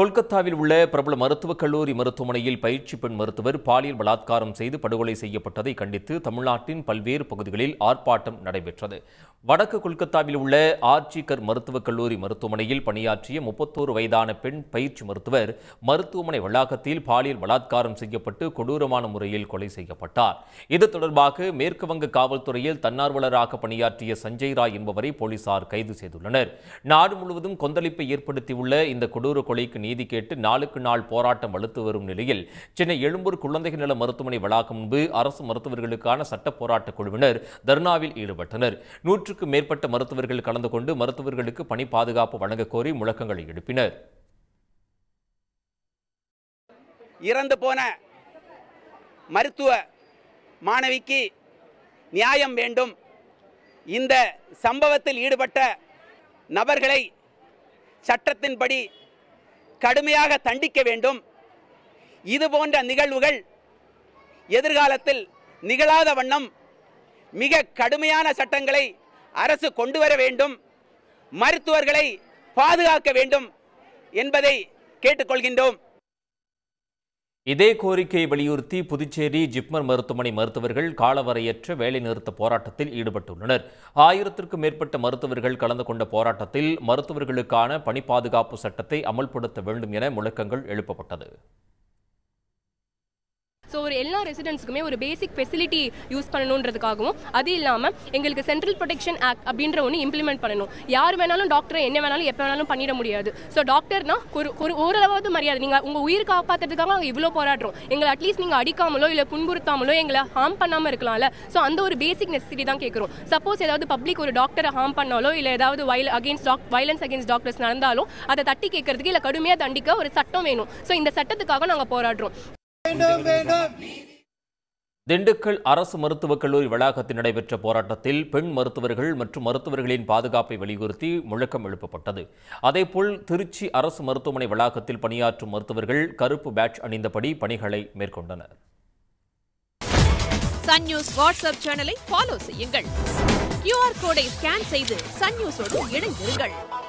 கொல்கத்தாவில் உள்ள பிரபல மருத்துவக் கல்லூரி மருத்துவமனையில் பயிற்சி பெண் மருத்துவர் பாலியல் பலாத்காரம் செய்து படுகொலை செய்யப்பட்டதை கண்டித்து தமிழ்நாட்டின் பல்வேறு பகுதிகளில் ஆர்ப்பாட்டம் நடைபெற்றது வடக்கு கொல்கத்தாவில் உள்ள ஆர்ச்சிகர் மருத்துவக் கல்லூரி மருத்துவமனையில் பணியாற்றிய முப்பத்தோரு வயதான பெண் பயிற்சி மருத்துவர் மருத்துவமனை வளாகத்தில் பாலியல் பலாத்காரம் செய்யப்பட்டு கொடூரமான முறையில் கொலை செய்யப்பட்டார் இது தொடர்பாக மேற்குவங்க காவல்துறையில் தன்னார்வலராக பணியாற்றிய சஞ்சய் ராய் என்பவரை போலீசார் கைது செய்துள்ளனர் நாடு முழுவதும் கொந்தளிப்பை ஏற்படுத்தியுள்ள இந்த கொடூர கொலைக்கு நீதி கேட்டு நாளுக்கு நாள் போராட்டம் வலுத்து வரும் நிலையில் சென்னை எழும்பூர் குழந்தைகள் நல மருத்துவமனை வளாகம் முன்பு அரசு மருத்துவர்களுக்கான சட்ட போராட்ட குழுவினர் தர்ணாவில் ஈடுபட்டனர் நூற்றுக்கும் மேற்பட்ட மருத்துவர்கள் கலந்து கொண்டு மருத்துவர்களுக்கு பணி பாதுகாப்பு வழங்க கோரி முழக்கங்களை எழுப்பினர் இறந்து போன மருத்துவ மாணவிக்கு நியாயம் வேண்டும் இந்த சம்பவத்தில் ஈடுபட்ட நபர்களை சட்டத்தின்படி கடுமையாக தண்டிக்க வேண்டும் இது போன்ற நிகழ்வுகள் எதிர்காலத்தில் நிகழாத வண்ணம் மிக கடுமையான சட்டங்களை அரசு கொண்டு வர வேண்டும் மருத்துவர்களை பாதுகாக்க வேண்டும் என்பதை கேட்டுக்கொள்கின்றோம் இதே கோரிக்கையை வலியுறுத்தி புதுச்சேரி ஜிப்மர் மருத்துவமனை மருத்துவர்கள் காலவரையற்ற வேலைநிறுத்த போராட்டத்தில் ஈடுபட்டுள்ளனர் ஆயிரத்திற்கும் மேற்பட்ட மருத்துவர்கள் கலந்து கொண்ட போராட்டத்தில் மருத்துவர்களுக்கான பணி பாதுகாப்பு சட்டத்தை அமல்படுத்த வேண்டும் என முழக்கங்கள் எழுப்பப்பட்டது ஸோ ஒரு எல்லா ரெசிடென்ட்ஸுக்குமே ஒரு பேசிக் ஃபெசிலிட்டி யூஸ் பண்ணணுன்றதுக்காகவும் அது இல்லாமல் எங்களுக்கு சென்ட்ரல் ப்ரொடெக்ஷன் ஆக்ட் அப்படின்ற ஒன்று இம்ப்ளிமெண்ட் பண்ணணும் யார் வேணாலும் டாக்டரை என்ன வேணாலும் எப்போ வேணாலும் பண்ணிட முடியாது ஸோ டாக்டர்னா ஒரு ஒரு ஓரளவாவது மரியாதை நீங்கள் உங்கள் உயிர் காப்பாற்றுறதுக்காக நாங்கள் இவ்வளோ போராடுறோம் எங்களை அட்லீஸ்ட் நீங்கள் அடிக்காமலோ இல்லை புண்புறுத்தாமலோ எங்களை ஹார்ம் பண்ணாமல் இருக்கலாம்ல ஸோ அந்த ஒரு பேசிக் நெசசிட்டி தான் கேட்குறோம் சப்போஸ் ஏதாவது பப்ளிக் ஒரு டாக்டரை ஹார்ம் பண்ணாலோ இல்லை ஏதாவது வயல் against doc violence against doctors நடந்தாலும் அதை தட்டி கேட்கறதுக்கு இல்லை கடுமையாக தண்டிக்க ஒரு சட்டம் வேணும் ஸோ இந்த சட்டத்துக்காக நாங்கள் போராடுறோம் திண்டுக்கல் அரசு மருத்துவக் கல்லூரி வளாகத்தில் நடைபெற்ற போராட்டத்தில் பெண் மருத்துவர்கள் மற்றும் மருத்துவர்களின் பாதுகாப்பை வலியுறுத்தி முழக்கம் எழுப்பப்பட்டது அதேபோல் திருச்சி அரசு மருத்துவமனை வளாகத்தில் பணியாற்றும் மருத்துவர்கள் கருப்பு பேட்ச் அணிந்தபடி பணிகளை மேற்கொண்டனர் சன் நியூஸ் வாட்ஸ்அப் சேனலை ஃபாலோ செய்யுங்கள் கியூஆர் கோடை ஸ்கேன் செய்து சன் நியூஸோடு இணைந்திருங்கள்